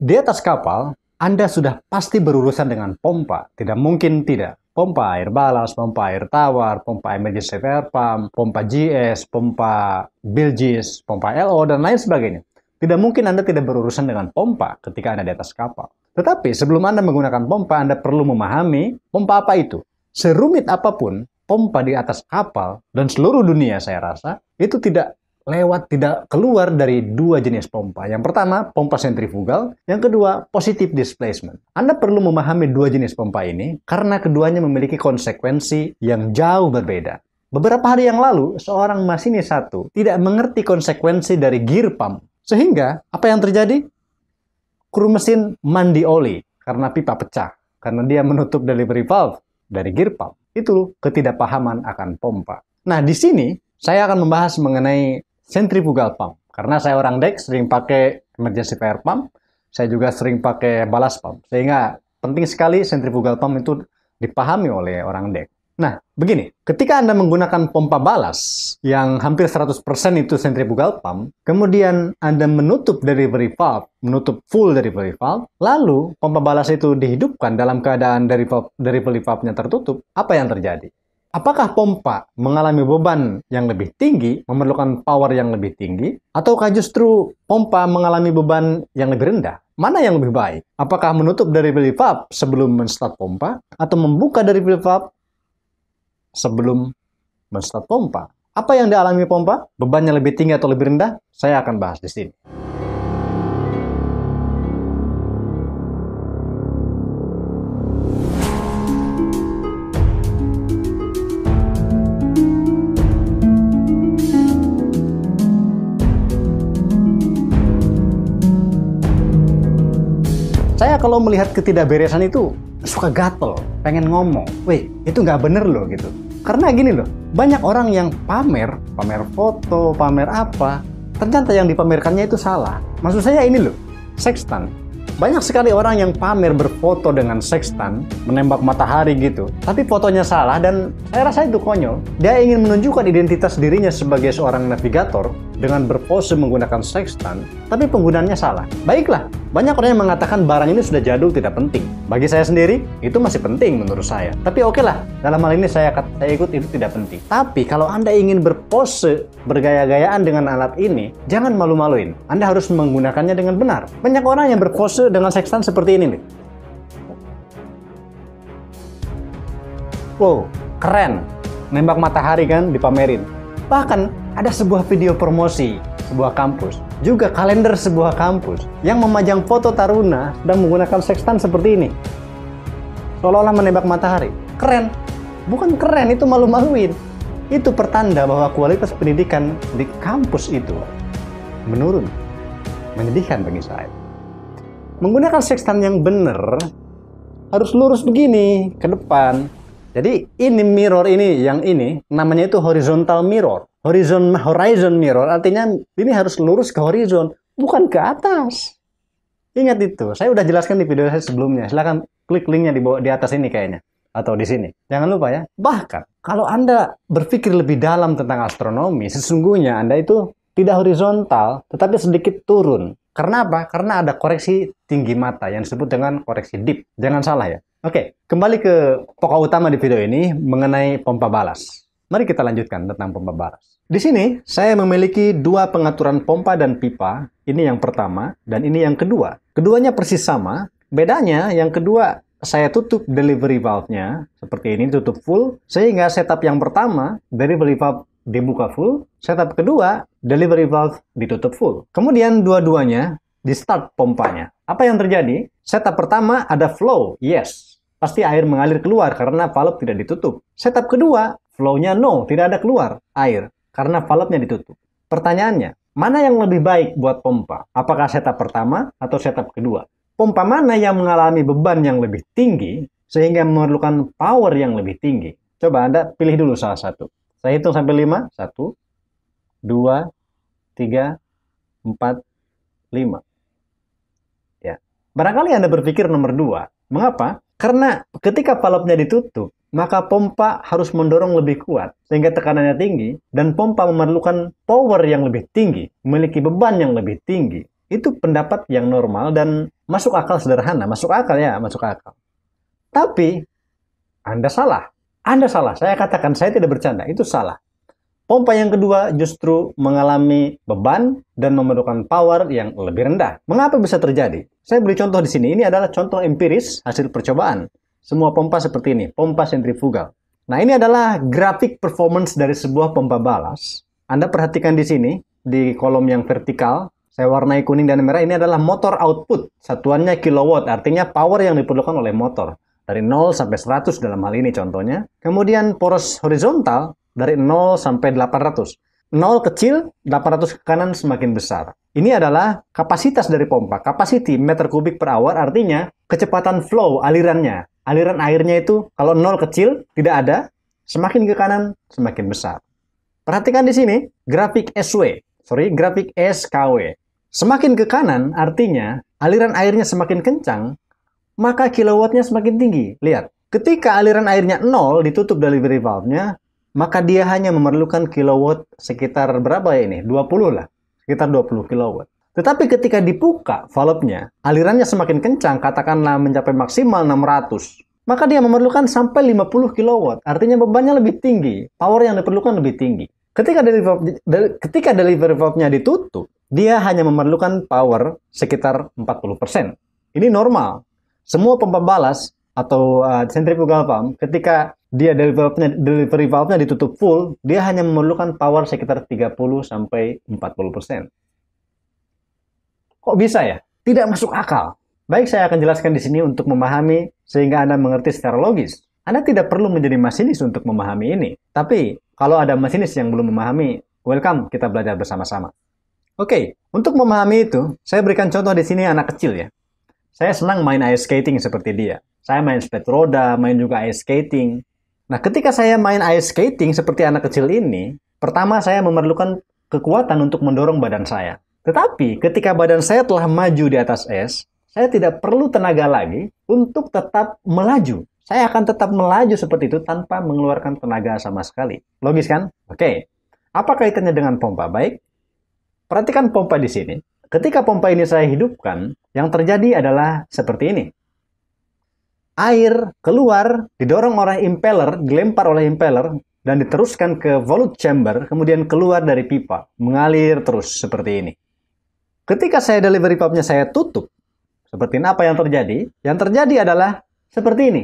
Di atas kapal, Anda sudah pasti berurusan dengan pompa. Tidak mungkin tidak. Pompa air balas, pompa air tawar, pompa emergency air pump, pompa GS, pompa bilgis, pompa LO, dan lain sebagainya. Tidak mungkin Anda tidak berurusan dengan pompa ketika Anda di atas kapal. Tetapi sebelum Anda menggunakan pompa, Anda perlu memahami pompa apa itu. Serumit apapun, pompa di atas kapal dan seluruh dunia saya rasa, itu tidak lewat tidak keluar dari dua jenis pompa. Yang pertama, pompa sentrifugal. Yang kedua, positive displacement. Anda perlu memahami dua jenis pompa ini karena keduanya memiliki konsekuensi yang jauh berbeda. Beberapa hari yang lalu, seorang masinis satu tidak mengerti konsekuensi dari gear pump. Sehingga, apa yang terjadi? Kru mesin mandi oli karena pipa pecah. Karena dia menutup delivery valve dari gear pump. Itu ketidakpahaman akan pompa. Nah, di sini saya akan membahas mengenai sentrifugal pump. Karena saya orang deck sering pakai emergency fire pump, saya juga sering pakai balas pump. Sehingga penting sekali sentrifugal pump itu dipahami oleh orang deck. Nah, begini, ketika Anda menggunakan pompa balas yang hampir 100% itu sentrifugal pump, kemudian Anda menutup delivery valve, menutup full delivery valve, lalu pompa balas itu dihidupkan dalam keadaan delivery valve-nya tertutup, apa yang terjadi? Apakah pompa mengalami beban yang lebih tinggi, memerlukan power yang lebih tinggi, ataukah justru pompa mengalami beban yang lebih rendah? Mana yang lebih baik? Apakah menutup dari pump sebelum menstart pompa, atau membuka dari pump sebelum menstart pompa? Apa yang dialami pompa? Bebannya lebih tinggi atau lebih rendah? Saya akan bahas di sini. kalau melihat ketidakberesan itu suka gatel, pengen ngomong. Weh, itu nggak bener loh gitu. Karena gini loh, banyak orang yang pamer, pamer foto, pamer apa, ternyata yang dipamerkannya itu salah. Maksud saya ini loh, sextan. Banyak sekali orang yang pamer berfoto dengan sextan, menembak matahari gitu. Tapi fotonya salah dan saya rasa itu konyol. Dia ingin menunjukkan identitas dirinya sebagai seorang navigator, dengan berpose menggunakan sextant, tapi penggunaannya salah. Baiklah, banyak orang yang mengatakan barang ini sudah jadul tidak penting. Bagi saya sendiri, itu masih penting menurut saya. Tapi oke okay lah, dalam hal ini saya, saya ikut itu tidak penting. Tapi kalau Anda ingin berpose bergaya-gayaan dengan alat ini, jangan malu-maluin. Anda harus menggunakannya dengan benar. Banyak orang yang berpose dengan sextant seperti ini nih. Wow, keren. Nembak matahari kan dipamerin. Bahkan ada sebuah video promosi sebuah kampus, juga kalender sebuah kampus yang memajang foto taruna dan menggunakan sextan seperti ini. Seolah-olah menembak matahari. Keren. Bukan keren, itu malu-maluin. Itu pertanda bahwa kualitas pendidikan di kampus itu menurun. Menyedihkan bagi saya. Menggunakan sextan yang benar harus lurus begini ke depan jadi ini mirror ini yang ini namanya itu horizontal mirror. Horizon horizon mirror artinya ini harus lurus ke horizon, bukan ke atas. Ingat itu. Saya udah jelaskan di video saya sebelumnya. Silahkan klik linknya di bawah di atas ini kayaknya atau di sini. Jangan lupa ya. Bahkan kalau Anda berpikir lebih dalam tentang astronomi, sesungguhnya Anda itu tidak horizontal tetapi sedikit turun. Karena apa? Karena ada koreksi tinggi mata yang disebut dengan koreksi dip Jangan salah ya. Oke, kembali ke pokok utama di video ini mengenai pompa balas. Mari kita lanjutkan tentang pompa balas. Di sini saya memiliki dua pengaturan pompa dan pipa. Ini yang pertama dan ini yang kedua. Keduanya persis sama. Bedanya yang kedua saya tutup delivery valve-nya seperti ini tutup full sehingga setup yang pertama delivery valve dibuka full, setup kedua delivery valve ditutup full. Kemudian dua-duanya di start pompanya. Apa yang terjadi? Setup pertama ada flow, yes pasti air mengalir keluar karena valve tidak ditutup. Setup kedua, flow-nya no, tidak ada keluar air karena valve-nya ditutup. Pertanyaannya, mana yang lebih baik buat pompa? Apakah setup pertama atau setup kedua? Pompa mana yang mengalami beban yang lebih tinggi sehingga memerlukan power yang lebih tinggi? Coba Anda pilih dulu salah satu. Saya hitung sampai 5. 1, 2, 3, 4, 5. Ya. Barangkali Anda berpikir nomor 2. Mengapa? Karena ketika valve-nya ditutup, maka pompa harus mendorong lebih kuat sehingga tekanannya tinggi dan pompa memerlukan power yang lebih tinggi, memiliki beban yang lebih tinggi. Itu pendapat yang normal dan masuk akal sederhana, masuk akal ya, masuk akal. Tapi Anda salah. Anda salah. Saya katakan saya tidak bercanda, itu salah. Pompa yang kedua justru mengalami beban dan memerlukan power yang lebih rendah. Mengapa bisa terjadi? Saya beri contoh di sini. Ini adalah contoh empiris hasil percobaan. Semua pompa seperti ini, pompa sentrifugal. Nah, ini adalah grafik performance dari sebuah pompa balas. Anda perhatikan di sini, di kolom yang vertikal, saya warnai kuning dan merah, ini adalah motor output. Satuannya kilowatt, artinya power yang diperlukan oleh motor. Dari 0 sampai 100 dalam hal ini contohnya. Kemudian poros horizontal, dari 0 sampai 800. 0 kecil, 800 ke kanan semakin besar. Ini adalah kapasitas dari pompa, Kapasiti meter kubik per hour, artinya kecepatan flow alirannya. Aliran airnya itu kalau 0 kecil, tidak ada, semakin ke kanan, semakin besar. Perhatikan di sini, grafik SW, sorry, grafik SKW. Semakin ke kanan, artinya aliran airnya semakin kencang, maka kilowattnya semakin tinggi. Lihat, ketika aliran airnya 0, ditutup delivery valve-nya, maka dia hanya memerlukan kilowatt sekitar berapa ya ini? 20 lah, sekitar 20 kilowatt. Tetapi ketika dibuka valve-nya, alirannya semakin kencang, katakanlah mencapai maksimal 600. Maka dia memerlukan sampai 50 kilowatt. Artinya bebannya lebih tinggi, power yang diperlukan lebih tinggi. Ketika delivery del, ketika delivery valve-nya ditutup, dia hanya memerlukan power sekitar 40%. Ini normal. Semua pompa balas atau uh, centrifugal pump ketika dia delivery delivery valve-nya ditutup full, dia hanya memerlukan power sekitar 30 sampai 40%. Kok bisa ya? Tidak masuk akal. Baik, saya akan jelaskan di sini untuk memahami sehingga Anda mengerti secara logis. Anda tidak perlu menjadi masinis untuk memahami ini. Tapi, kalau ada masinis yang belum memahami, welcome, kita belajar bersama-sama. Oke, untuk memahami itu, saya berikan contoh di sini anak kecil ya. Saya senang main ice skating seperti dia. Saya main sepeda roda, main juga ice skating, Nah, ketika saya main ice skating seperti anak kecil ini, pertama saya memerlukan kekuatan untuk mendorong badan saya. Tetapi ketika badan saya telah maju di atas es, saya tidak perlu tenaga lagi untuk tetap melaju. Saya akan tetap melaju seperti itu tanpa mengeluarkan tenaga sama sekali. Logis kan? Oke. Apa kaitannya dengan pompa? Baik. Perhatikan pompa di sini. Ketika pompa ini saya hidupkan, yang terjadi adalah seperti ini air keluar didorong oleh impeller, dilempar oleh impeller dan diteruskan ke volute chamber, kemudian keluar dari pipa, mengalir terus seperti ini. Ketika saya delivery pipe-nya saya tutup, seperti ini apa yang terjadi? Yang terjadi adalah seperti ini.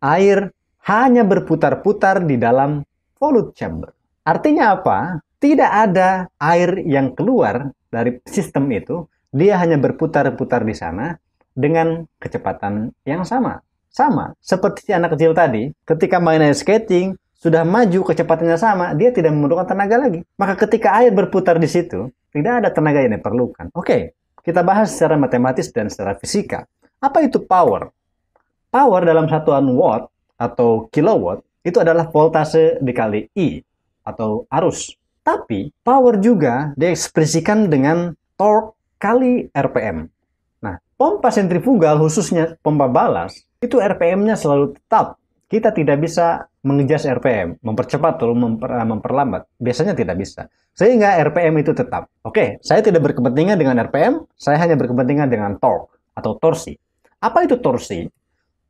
Air hanya berputar-putar di dalam volute chamber. Artinya apa? Tidak ada air yang keluar dari sistem itu, dia hanya berputar-putar di sana dengan kecepatan yang sama. Sama, seperti si anak kecil tadi, ketika main air skating, sudah maju kecepatannya sama, dia tidak memerlukan tenaga lagi. Maka ketika air berputar di situ, tidak ada tenaga yang diperlukan. Oke, kita bahas secara matematis dan secara fisika. Apa itu power? Power dalam satuan watt atau kilowatt itu adalah voltase dikali I atau arus. Tapi power juga diekspresikan dengan torque kali RPM. Pompa sentrifugal khususnya pompa balas itu RPM-nya selalu tetap. Kita tidak bisa mengejas RPM, mempercepat atau memper, memperlambat. Biasanya tidak bisa. Sehingga RPM itu tetap. Oke, saya tidak berkepentingan dengan RPM, saya hanya berkepentingan dengan torque atau torsi. Apa itu torsi?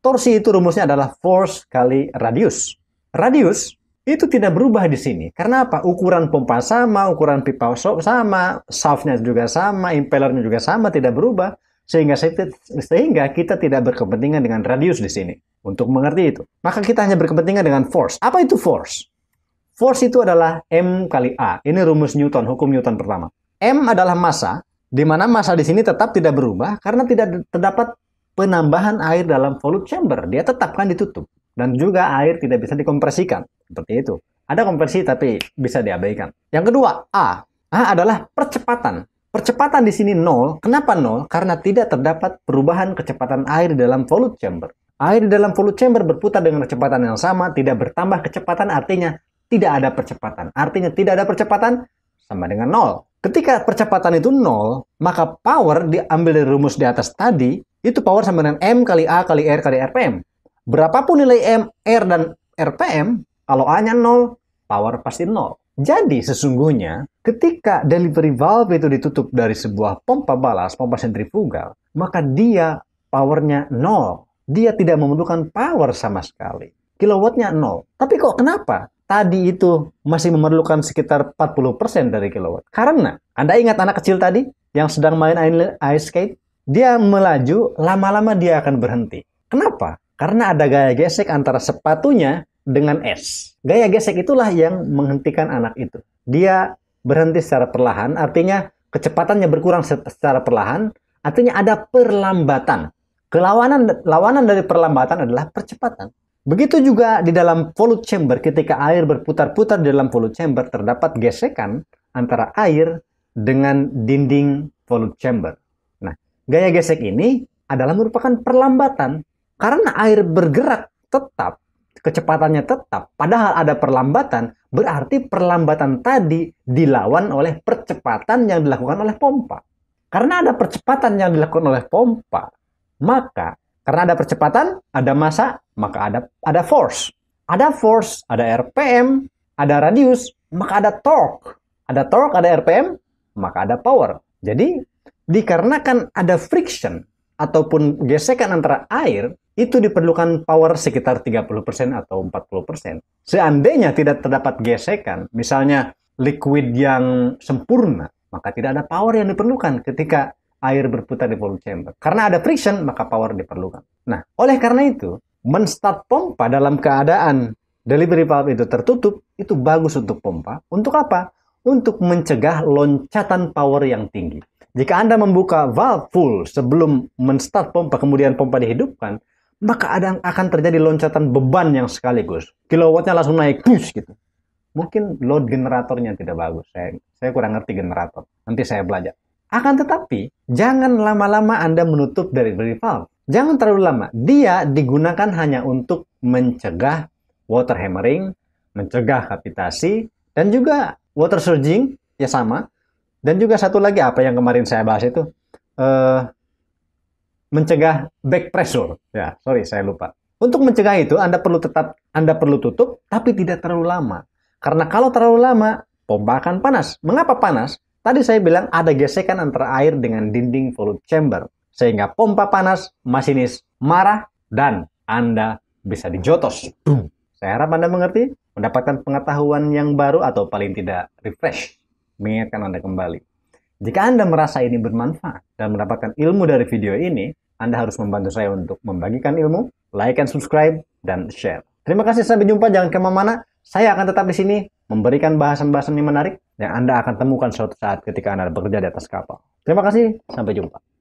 Torsi itu rumusnya adalah force kali radius. Radius itu tidak berubah di sini. Karena apa? Ukuran pompa sama, ukuran pipa sama, shaftnya juga sama, impeller-nya juga sama, tidak berubah. Sehingga sehingga kita tidak berkepentingan dengan radius di sini untuk mengerti itu. Maka kita hanya berkepentingan dengan force. Apa itu force? Force itu adalah M kali A. Ini rumus Newton, hukum Newton pertama. M adalah massa, di mana massa di sini tetap tidak berubah karena tidak terdapat penambahan air dalam volume chamber. Dia tetapkan ditutup. Dan juga air tidak bisa dikompresikan. Seperti itu. Ada kompresi tapi bisa diabaikan. Yang kedua, A. A adalah percepatan. Percepatan di sini nol. Kenapa nol? Karena tidak terdapat perubahan kecepatan air di dalam volute chamber. Air di dalam volute chamber berputar dengan kecepatan yang sama, tidak bertambah kecepatan artinya tidak ada percepatan. Artinya tidak ada percepatan sama dengan nol. Ketika percepatan itu nol, maka power diambil dari rumus di atas tadi, itu power sama dengan M kali A kali R kali RPM. Berapapun nilai M, R, dan RPM, kalau A-nya nol, power pasti nol. Jadi sesungguhnya ketika delivery valve itu ditutup dari sebuah pompa balas, pompa sentrifugal, maka dia powernya nol. Dia tidak memerlukan power sama sekali. Kilowattnya nol. Tapi kok kenapa? Tadi itu masih memerlukan sekitar 40% dari kilowatt. Karena Anda ingat anak kecil tadi yang sedang main ice skate? Dia melaju, lama-lama dia akan berhenti. Kenapa? Karena ada gaya gesek antara sepatunya dengan es. Gaya gesek itulah yang menghentikan anak itu. Dia berhenti secara perlahan, artinya kecepatannya berkurang secara perlahan, artinya ada perlambatan. Kelawanan lawanan dari perlambatan adalah percepatan. Begitu juga di dalam volute chamber ketika air berputar-putar di dalam volute chamber terdapat gesekan antara air dengan dinding volute chamber. Nah, gaya gesek ini adalah merupakan perlambatan karena air bergerak tetap kecepatannya tetap, padahal ada perlambatan, berarti perlambatan tadi dilawan oleh percepatan yang dilakukan oleh pompa. Karena ada percepatan yang dilakukan oleh pompa, maka karena ada percepatan, ada masa, maka ada ada force. Ada force, ada RPM, ada radius, maka ada torque. Ada torque, ada RPM, maka ada power. Jadi dikarenakan ada friction, ataupun gesekan antara air itu diperlukan power sekitar 30% atau 40%. Seandainya tidak terdapat gesekan, misalnya liquid yang sempurna, maka tidak ada power yang diperlukan ketika air berputar di volume chamber. Karena ada friction, maka power diperlukan. Nah, oleh karena itu, menstart pompa dalam keadaan delivery valve itu tertutup, itu bagus untuk pompa. Untuk apa? Untuk mencegah loncatan power yang tinggi. Jika Anda membuka valve full sebelum menstart pompa kemudian pompa dihidupkan, maka ada akan terjadi loncatan beban yang sekaligus. Kilowattnya langsung naik, push gitu. Mungkin load generatornya tidak bagus. Saya, saya kurang ngerti generator. Nanti saya belajar. Akan tetapi, jangan lama-lama Anda menutup dari, dari valve. Jangan terlalu lama. Dia digunakan hanya untuk mencegah water hammering, mencegah kapitasi, dan juga water surging, ya sama, dan juga satu lagi apa yang kemarin saya bahas itu uh, mencegah back pressure. Ya, sorry saya lupa. Untuk mencegah itu Anda perlu tetap Anda perlu tutup tapi tidak terlalu lama. Karena kalau terlalu lama pompa akan panas. Mengapa panas? Tadi saya bilang ada gesekan antara air dengan dinding volume chamber sehingga pompa panas, masinis marah dan Anda bisa dijotos. Saya harap Anda mengerti, mendapatkan pengetahuan yang baru atau paling tidak refresh mengingatkan Anda kembali. Jika Anda merasa ini bermanfaat dan mendapatkan ilmu dari video ini, Anda harus membantu saya untuk membagikan ilmu, like and subscribe, dan share. Terima kasih, sampai jumpa, jangan kemana-mana. Saya akan tetap di sini memberikan bahasan-bahasan yang menarik yang Anda akan temukan suatu saat ketika Anda bekerja di atas kapal. Terima kasih, sampai jumpa.